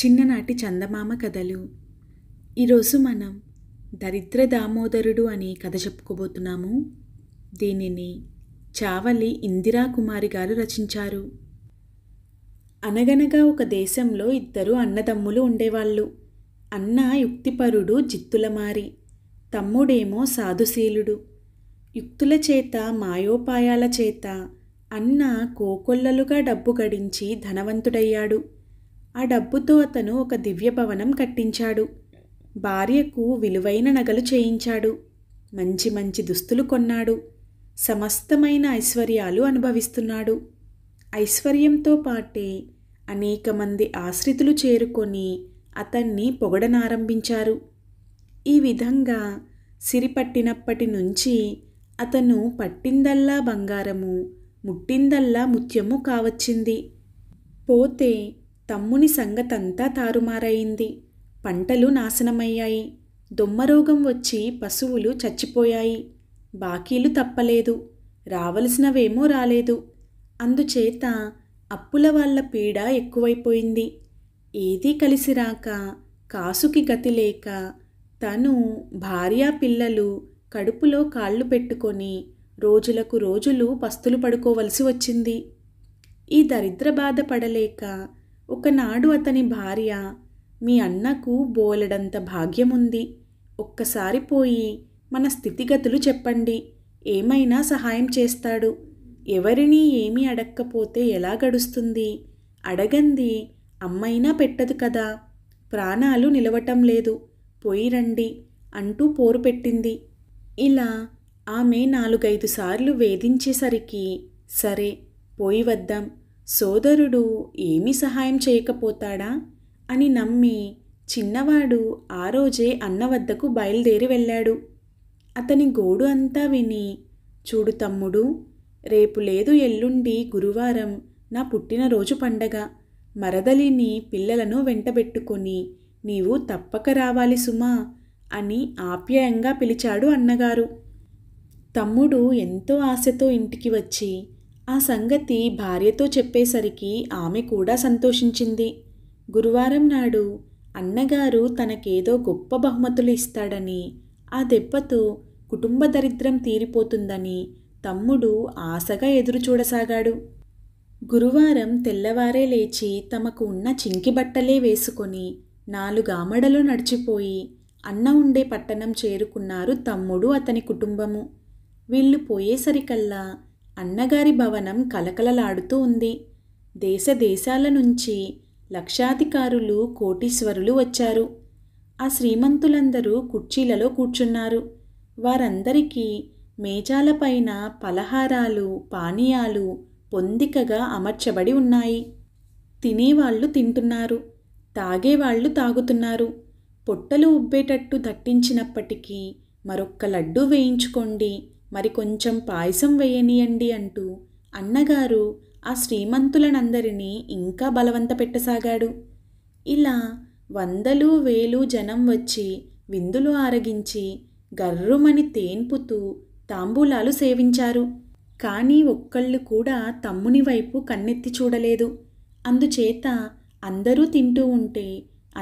చిన్ననాటి చందమామ కథలు ఈరోజు మనం దరిద్ర దామోదరుడు అనే కథ చెప్పుకోబోతున్నాము దీనిని చావలి ఇందిరా కుమారి గారు రచించారు అనగనగా ఒక దేశంలో ఇద్దరు అన్నదమ్ములు ఉండేవాళ్ళు అన్న యుక్తిపరుడు జిత్తులమారి తమ్ముడేమో సాధుశీలుడు యుక్తుల చేత మాయోపాయాల చేత అన్న కోకొల్లలుగా డబ్బు గడించి ధనవంతుడయ్యాడు ఆ డబ్బుతో అతను ఒక దివ్య భవనం కట్టించాడు భార్యకు విలువైన నగలు చేయించాడు మంచి మంచి దుస్తులు కొన్నాడు సమస్తమైన ఐశ్వర్యాలు అనుభవిస్తున్నాడు ఐశ్వర్యంతో పాటే అనేక మంది ఆశ్రితులు చేరుకొని అతన్ని పొగడనారంభించారు ఈ విధంగా సిరిపట్టినప్పటి నుంచి అతను పట్టిందల్లా బంగారము ముట్టిందల్లా ముత్యము కావచ్చింది పోతే తమ్ముని సంగతంతా తారుమారైంది పంటలు నాశనమయ్యాయి దొమ్మరోగం వచ్చి పశువులు చచ్చిపోయాయి బాకీలు తప్పలేదు రావలసినవేమో రాలేదు అందుచేత అప్పుల వాళ్ల పీడ ఎక్కువైపోయింది ఏదీ కలిసి రాక కాసుకి గతి లేక తను భార్యా పిల్లలు కడుపులో కాళ్ళు పెట్టుకొని రోజులకు రోజులు పస్తులు పడుకోవలసి వచ్చింది ఈ దరిద్ర బాధ పడలేక ఒకనాడు అతని భార్య మీ అన్నకు బోలెడంత భాగ్యముంది ఒక్కసారి పోయి మన స్థితిగతులు చెప్పండి ఏమైనా సహాయం చేస్తాడు ఎవరిని ఏమి అడక్కపోతే ఎలా గడుస్తుంది అడగంది అమ్మైనా పెట్టదు కదా ప్రాణాలు నిలవటం లేదు పోయి రండి అంటూ పోరు పెట్టింది ఇలా ఆమె నాలుగైదు సార్లు వేధించేసరికి సరే పోయి వద్దాం సోదరుడు ఏమి సహాయం చేయకపోతాడా అని నమ్మి చిన్నవాడు ఆ రోజే అన్న వద్దకు బయలుదేరి వెళ్ళాడు అతని గోడు అంతా విని చూడు తమ్ముడు రేపు లేదు ఎల్లుండి గురువారం నా పుట్టినరోజు పండగ మరదలిని పిల్లలను వెంటబెట్టుకొని నీవు తప్పక రావాలి సుమా అని ఆప్యాయంగా పిలిచాడు అన్నగారు తమ్ముడు ఎంతో ఆశతో ఇంటికి వచ్చి ఆ సంగతి భార్యతో చెప్పేసరికి ఆమె కూడా సంతోషించింది గురువారం నాడు అన్నగారు తనకేదో గొప్ప బహుమతులు ఇస్తాడని ఆ దెబ్బతో కుటుంబ దరిద్రం తీరిపోతుందని తమ్ముడు ఆశగా ఎదురుచూడసాగాడు గురువారం తెల్లవారే లేచి తమకు ఉన్న చింకి బట్టలే వేసుకొని నాలుగామడలు నడిచిపోయి అన్న ఉండే పట్టణం చేరుకున్నారు తమ్ముడు అతని కుటుంబము వీళ్ళు పోయేసరికల్లా అన్నగారి భవనం కలకలలాడుతూ ఉంది దేశదేశాల నుంచి లక్షాధికారులు కోటీశ్వరులు వచ్చారు ఆ శ్రీమంతులందరూ కుర్చీలలో కూర్చున్నారు వారందరికీ మేజాలపైన పలహారాలు పానీయాలు పొందికగా అమర్చబడి ఉన్నాయి తినేవాళ్ళు తింటున్నారు తాగేవాళ్ళు తాగుతున్నారు పొట్టలు ఉబ్బేటట్టు దట్టించినప్పటికీ మరొక్క లడ్డూ వేయించుకోండి మరి కొంచెం పాయసం వేయనియండి అంటూ అన్నగారు ఆ శ్రీమంతులనందరినీ ఇంకా బలవంత పెట్టసాగాడు ఇలా వందలు వేలు జనం వచ్చి విందులు ఆరగించి గర్రుమని తేన్పుతూ తాంబూలాలు సేవించారు కానీ ఒక్కళ్ళు కూడా తమ్ముని వైపు కన్నెత్తి చూడలేదు అందుచేత అందరూ తింటూ ఉంటే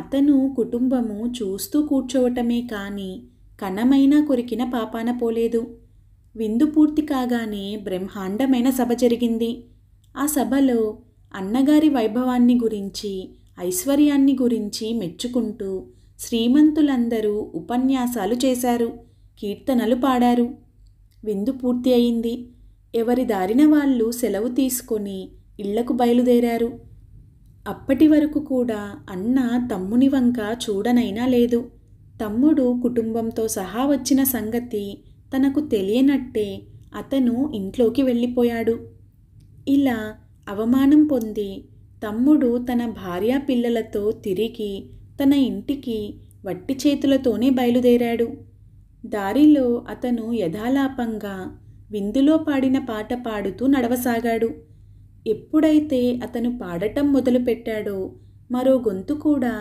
అతను కుటుంబము చూస్తూ కూర్చోవటమే కానీ కణమైనా కొరికిన పాపాన పోలేదు విందు పూర్తి కాగానే బ్రహ్మాండమైన సభ జరిగింది ఆ సభలో అన్నగారి వైభవాన్ని గురించి ఐశ్వర్యాన్ని గురించి మెచ్చుకుంటూ శ్రీమంతులందరూ ఉపన్యాసాలు చేశారు కీర్తనలు పాడారు విందు పూర్తి అయింది ఎవరి దారిన వాళ్ళు సెలవు తీసుకొని ఇళ్లకు బయలుదేరారు అప్పటి వరకు కూడా అన్న తమ్ముని వంక చూడనైనా లేదు తమ్ముడు కుటుంబంతో సహా వచ్చిన సంగతి తనకు తెలియనట్టే అతను ఇంట్లోకి వెళ్ళిపోయాడు ఇలా అవమానం పొంది తమ్ముడు తన భార్యా పిల్లలతో తిరిగి తన ఇంటికి వట్టి చేతులతోనే బయలుదేరాడు దారిలో అతను యథాలాపంగా విందులో పాడిన పాట పాడుతూ నడవసాగాడు ఎప్పుడైతే అతను పాడటం మొదలుపెట్టాడో మరో గొంతు కూడా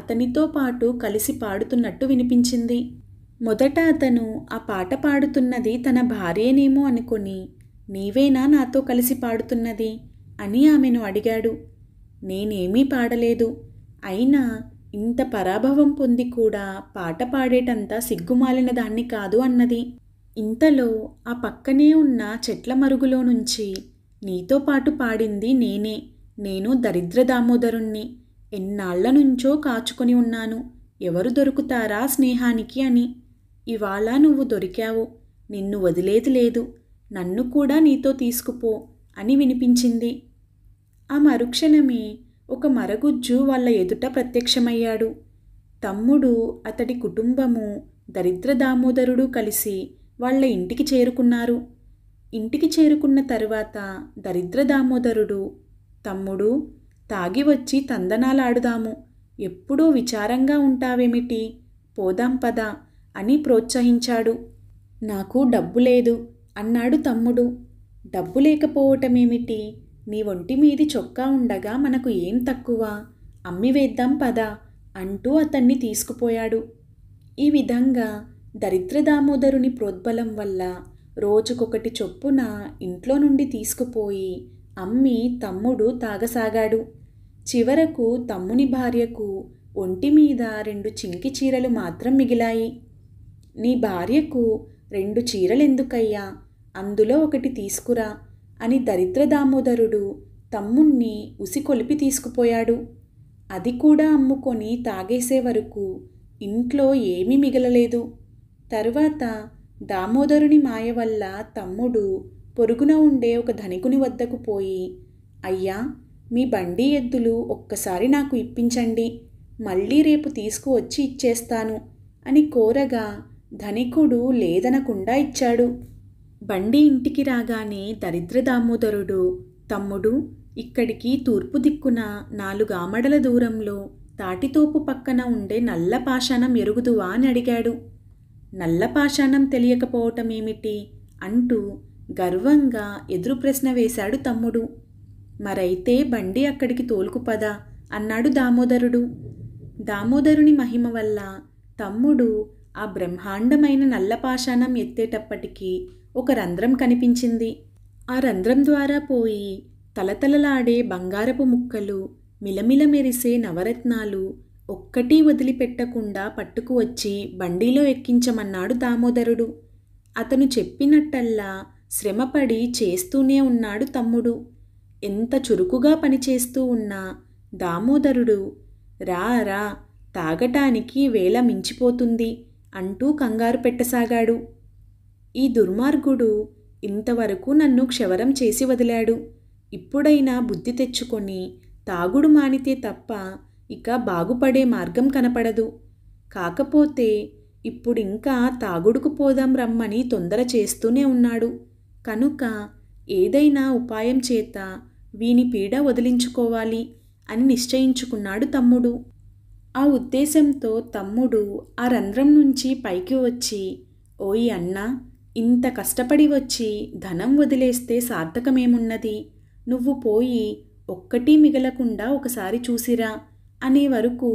అతనితో పాటు కలిసి పాడుతున్నట్టు వినిపించింది మొదట అతను ఆ పాట పాడుతున్నది తన భార్యనేమో అనుకుని నీవేనా నాతో కలిసి పాడుతున్నది అని ఆమెను అడిగాడు నేనేమీ పాడలేదు అయినా ఇంత పరాభవం పొంది కూడా పాట పాడేటంత సిగ్గుమాలిన దాన్ని కాదు అన్నది ఇంతలో ఆ పక్కనే ఉన్న చెట్ల మరుగులో నుంచి నీతో పాటు పాడింది నేనే నేను దరిద్ర దామోదరుణ్ణి ఎన్నాళ్ల నుంచో కాచుకొని ఉన్నాను ఎవరు దొరుకుతారా స్నేహానికి అని ఇవాళ నువ్వు దొరికావు నిన్ను వదిలేది లేదు నన్ను కూడా నీతో తీసుకుపో అని వినిపించింది ఆ మరుక్షణమే ఒక మరగుజ్జు వాళ్ళ ఎదుట ప్రత్యక్షమయ్యాడు తమ్ముడు అతడి కుటుంబము దరిద్ర దామోదరుడు కలిసి వాళ్ళ ఇంటికి చేరుకున్నారు ఇంటికి చేరుకున్న తరువాత దరిద్ర దామోదరుడు తమ్ముడు తాగి వచ్చి తందనాలాడుదాము ఎప్పుడూ విచారంగా ఉంటావేమిటి పోదాం పదా అని ప్రోత్సహించాడు నాకు డబ్బు లేదు అన్నాడు తమ్ముడు డబ్బు లేకపోవటమేమిటి నీ ఒంటి మీది చొక్కా ఉండగా మనకు ఏం తక్కువ అమ్మివేద్దాం పద అంటూ అతన్ని తీసుకుపోయాడు ఈ విధంగా దరిద్ర దామోదరుని ప్రోద్బలం వల్ల రోజుకొకటి చొప్పున ఇంట్లో నుండి తీసుకుపోయి అమ్మి తమ్ముడు తాగసాగాడు చివరకు తమ్ముని భార్యకు ఒంటి మీద రెండు చింకి చీరలు మాత్రం మిగిలాయి నీ భార్యకు రెండు చీరలెందుకయ్యా అందులో ఒకటి తీసుకురా అని దరిద్ర దామోదరుడు తమ్ముణ్ణి ఉసికొలిపి తీసుకుపోయాడు అది కూడా అమ్ముకొని తాగేసే వరకు ఇంట్లో ఏమీ మిగలలేదు తర్వాత దామోదరుని మాయ వల్ల తమ్ముడు పొరుగున ఉండే ఒక ధనికుని వద్దకు పోయి అయ్యా మీ బండి ఎద్దులు ఒక్కసారి నాకు ఇప్పించండి మళ్ళీ రేపు తీసుకువచ్చి ఇచ్చేస్తాను అని కోరగా ధనికుడు లేదనకుండా ఇచ్చాడు బండి ఇంటికి రాగానే దరిద్ర దామోదరుడు తమ్ముడు ఇక్కడికి తూర్పు దిక్కున నాలుగు ఆమడల దూరంలో తాటితోపు పక్కన ఉండే నల్ల పాషాణం ఎరుగుదువా అని అడిగాడు నల్ల పాషాణం తెలియకపోవటమేమిటి అంటూ గర్వంగా ఎదురు ప్రశ్న వేశాడు తమ్ముడు మరైతే బండి అక్కడికి తోలుకుపద అన్నాడు దామోదరుడు దామోదరుని మహిమ వల్ల తమ్ముడు ఆ బ్రహ్మాండమైన నల్లపాషాణం ఎత్తేటప్పటికీ ఒక రంధ్రం కనిపించింది ఆ రంధ్రం ద్వారా పోయి తలతలలాడే బంగారపు ముక్కలు మిలమిల మెరిసే నవరత్నాలు ఒక్కటి వదిలిపెట్టకుండా పట్టుకువచ్చి బండిలో ఎక్కించమన్నాడు దామోదరుడు అతను చెప్పినట్టల్లా శ్రమపడి చేస్తూనే ఉన్నాడు తమ్ముడు ఎంత చురుకుగా పనిచేస్తూ ఉన్నా దామోదరుడు రా రా తాగటానికి వేళ మించిపోతుంది అంటూ కంగారు పెట్టసాగాడు ఈ దుర్మార్గుడు ఇంతవరకు నన్ను క్షవరం చేసి వదిలాడు ఇప్పుడైనా బుద్ధి తెచ్చుకొని తాగుడు మానితే తప్ప ఇక బాగుపడే మార్గం కనపడదు కాకపోతే ఇప్పుడింకా తాగుడుకు పోదాం రమ్మని తొందర చేస్తూనే ఉన్నాడు కనుక ఏదైనా ఉపాయం చేత వీని పీడ వదిలించుకోవాలి అని నిశ్చయించుకున్నాడు తమ్ముడు ఆ ఉద్దేశంతో తమ్ముడు ఆ రంధ్రం నుంచి పైకి వచ్చి ఓయ్ అన్నా ఇంత కష్టపడి వచ్చి ధనం వదిలేస్తే సార్థకమేమున్నది నువ్వు పోయి ఒక్కటి మిగలకుండా ఒకసారి చూసిరా అనే వరకు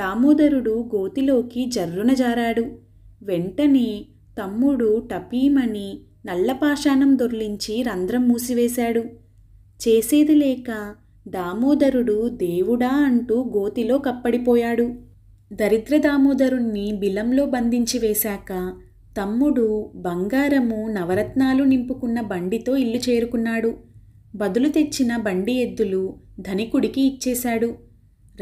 దామోదరుడు గోతిలోకి జర్రున జారాడు వెంటనే తమ్ముడు టపీమని నల్లపాషాణం దొర్లించి రంధ్రం మూసివేశాడు చేసేది లేక దామోదరుడు దేవుడా అంటూ గోతిలో కప్పడిపోయాడు దరిద్ర దామోదరుణ్ణి బిలంలో బంధించి వేశాక తమ్ముడు బంగారము నవరత్నాలు నింపుకున్న బండితో ఇల్లు చేరుకున్నాడు బదులు తెచ్చిన బండి ఎద్దులు ధనికుడికి ఇచ్చేశాడు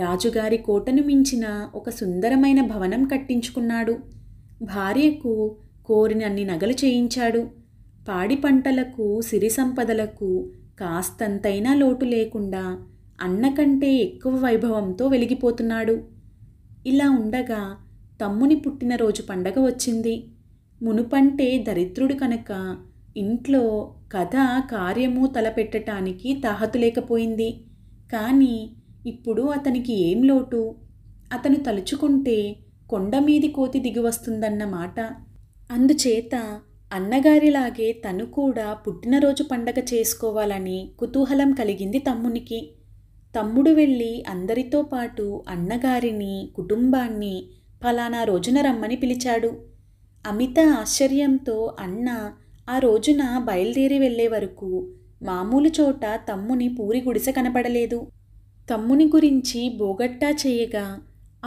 రాజుగారి కోటను మించిన ఒక సుందరమైన భవనం కట్టించుకున్నాడు భార్యకు కోరినన్ని నగలు చేయించాడు పాడి పంటలకు సిరి సంపదలకు కాస్తంతైనా లోటు లేకుండా అన్నకంటే ఎక్కువ వైభవంతో వెలిగిపోతున్నాడు ఇలా ఉండగా తమ్ముని పుట్టినరోజు పండగ వచ్చింది మునుపంటే దరిద్రుడు కనుక ఇంట్లో కథ కార్యము తలపెట్టటానికి తాహతు లేకపోయింది కానీ ఇప్పుడు అతనికి ఏం లోటు అతను తలుచుకుంటే కొండ మీది కోతి దిగివస్తుందన్నమాట మాట అందుచేత అన్నగారిలాగే తను కూడా పుట్టినరోజు పండగ చేసుకోవాలని కుతూహలం కలిగింది తమ్మునికి తమ్ముడు వెళ్ళి అందరితో పాటు అన్నగారిని కుటుంబాన్ని ఫలానా రోజున రమ్మని పిలిచాడు అమిత ఆశ్చర్యంతో అన్న ఆ రోజున బయలుదేరి వెళ్లే వరకు మామూలు చోట తమ్ముని పూరి గుడిసె కనపడలేదు తమ్ముని గురించి బోగట్టా చేయగా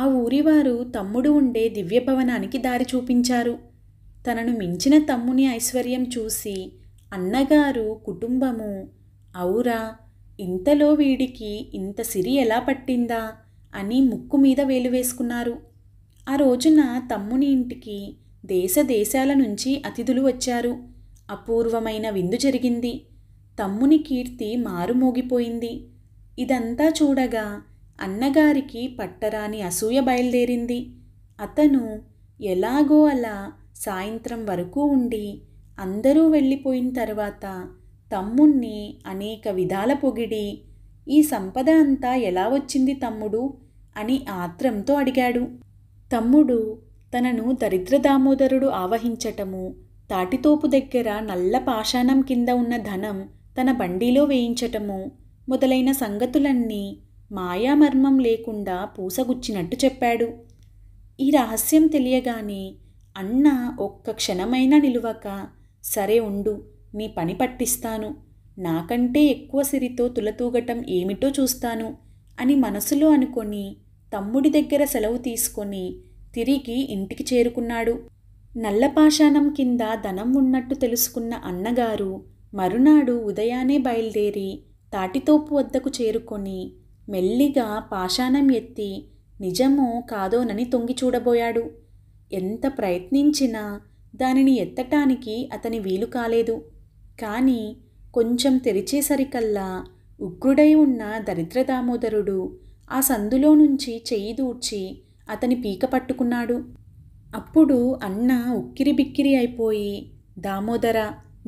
ఆ ఊరివారు తమ్ముడు ఉండే దివ్యభవనానికి దారి చూపించారు తనను మించిన తమ్ముని ఐశ్వర్యం చూసి అన్నగారు కుటుంబము అవురా ఇంతలో వీడికి ఇంత సిరి ఎలా పట్టిందా అని ముక్కు మీద వేలు వేసుకున్నారు ఆ రోజున తమ్ముని ఇంటికి దేశ దేశాల నుంచి అతిథులు వచ్చారు అపూర్వమైన విందు జరిగింది తమ్ముని కీర్తి మారుమోగిపోయింది ఇదంతా చూడగా అన్నగారికి పట్టరాని అసూయ బయలుదేరింది అతను ఎలాగో అలా సాయంత్రం వరకు ఉండి అందరూ వెళ్ళిపోయిన తర్వాత తమ్ముణ్ణి అనేక విధాల పొగిడి ఈ సంపద అంతా ఎలా వచ్చింది తమ్ముడు అని ఆత్రంతో అడిగాడు తమ్ముడు తనను దరిద్ర దామోదరుడు ఆవహించటము తాటితోపు దగ్గర నల్ల పాషాణం కింద ఉన్న ధనం తన బండిలో వేయించటము మొదలైన సంగతులన్నీ మాయామర్మం లేకుండా పూసగుచ్చినట్టు చెప్పాడు ఈ రహస్యం తెలియగానే అన్న ఒక్క క్షణమైనా నిలువక సరే ఉండు నీ పని పట్టిస్తాను నాకంటే ఎక్కువ సిరితో తులతూగటం ఏమిటో చూస్తాను అని మనసులో అనుకొని తమ్ముడి దగ్గర సెలవు తీసుకొని తిరిగి ఇంటికి చేరుకున్నాడు నల్లపాషాణం కింద ధనం ఉన్నట్టు తెలుసుకున్న అన్నగారు మరునాడు ఉదయానే బయలుదేరి తాటితోపు వద్దకు చేరుకొని మెల్లిగా పాషాణం ఎత్తి నిజమో కాదోనని తొంగి చూడబోయాడు ఎంత ప్రయత్నించినా దానిని ఎత్తటానికి అతని వీలు కాలేదు కానీ కొంచెం తెరిచేసరికల్లా ఉగ్రుడై ఉన్న దరిద్ర దామోదరుడు ఆ సందులో నుంచి చెయ్యి దూర్చి అతని పీక పట్టుకున్నాడు అప్పుడు అన్న ఉక్కిరి బిక్కిరి అయిపోయి దామోదర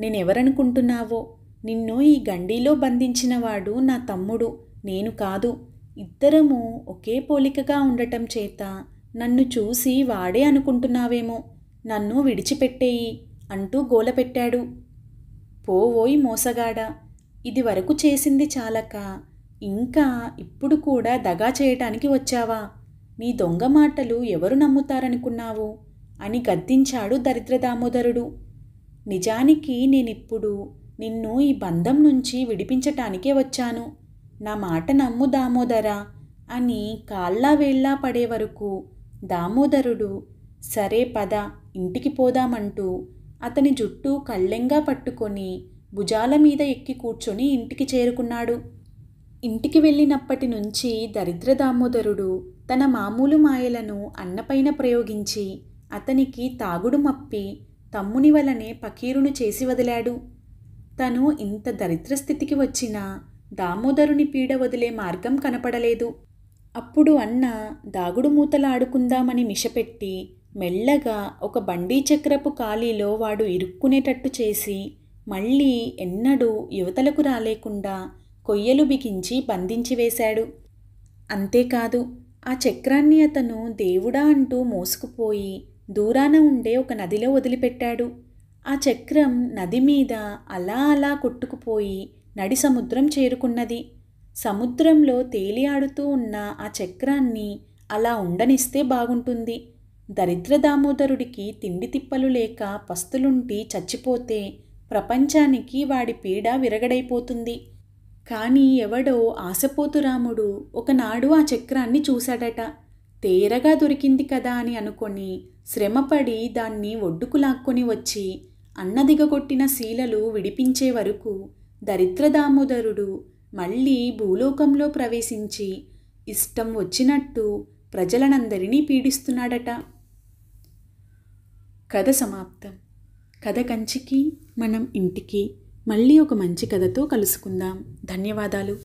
నేనెవరనుకుంటున్నావో నిన్ను ఈ గండీలో బంధించినవాడు నా తమ్ముడు నేను కాదు ఇద్దరము ఒకే పోలికగా ఉండటం చేత నన్ను చూసి వాడే అనుకుంటున్నావేమో నన్ను విడిచిపెట్టేయి అంటూ గోలపెట్టాడు పోవోయ్ మోసగాడ ఇది వరకు చేసింది చాలక ఇంకా ఇప్పుడు కూడా దగా చేయటానికి వచ్చావా నీ దొంగ మాటలు ఎవరు నమ్ముతారనుకున్నావు అని గద్దించాడు దరిద్ర దామోదరుడు నిజానికి నేనిప్పుడు నిన్ను ఈ బంధం నుంచి విడిపించటానికే వచ్చాను నా మాట నమ్ము దామోదరా అని కాళ్ళా వేళ్లా పడే వరకు దామోదరుడు సరే పద ఇంటికి పోదామంటూ అతని జుట్టు కళ్ళెంగా పట్టుకొని భుజాల మీద ఎక్కి కూర్చొని ఇంటికి చేరుకున్నాడు ఇంటికి వెళ్ళినప్పటి నుంచి దరిద్ర దామోదరుడు తన మామూలు మాయలను అన్నపైన ప్రయోగించి అతనికి తాగుడు మప్పి తమ్ముని వలనే పకీరును చేసి వదిలాడు తను ఇంత దరిద్ర స్థితికి వచ్చినా దామోదరుని పీడ వదిలే మార్గం కనపడలేదు అప్పుడు అన్న దాగుడు మూతలాడుకుందామని మిషపెట్టి మెల్లగా ఒక బండీ చక్రపు ఖాళీలో వాడు ఇరుక్కునేటట్టు చేసి మళ్ళీ ఎన్నడూ యువతలకు రాలేకుండా కొయ్యలు బిగించి బంధించి వేశాడు అంతేకాదు ఆ చక్రాన్ని అతను దేవుడా అంటూ మోసుకుపోయి దూరాన ఉండే ఒక నదిలో వదిలిపెట్టాడు ఆ చక్రం నది మీద అలా అలా కొట్టుకుపోయి నడి సముద్రం చేరుకున్నది సముద్రంలో తేలియాడుతూ ఉన్న ఆ చక్రాన్ని అలా ఉండనిస్తే బాగుంటుంది దరిద్ర దామోదరుడికి తిండి తిప్పలు లేక పస్తులుంటి చచ్చిపోతే ప్రపంచానికి వాడి పీడ విరగడైపోతుంది కానీ ఎవడో ఆశపోతురాముడు ఒకనాడు ఆ చక్రాన్ని చూశాడట తేరగా దొరికింది కదా అని అనుకొని శ్రమపడి దాన్ని ఒడ్డుకు వచ్చి అన్నదిగగొట్టిన శీలలు విడిపించే వరకు దరిద్ర దామోదరుడు మళ్ళీ భూలోకంలో ప్రవేశించి ఇష్టం వచ్చినట్టు ప్రజలనందరినీ పీడిస్తున్నాడట కథ సమాప్తం కథ కంచికి మనం ఇంటికి మళ్ళీ ఒక మంచి కథతో కలుసుకుందాం ధన్యవాదాలు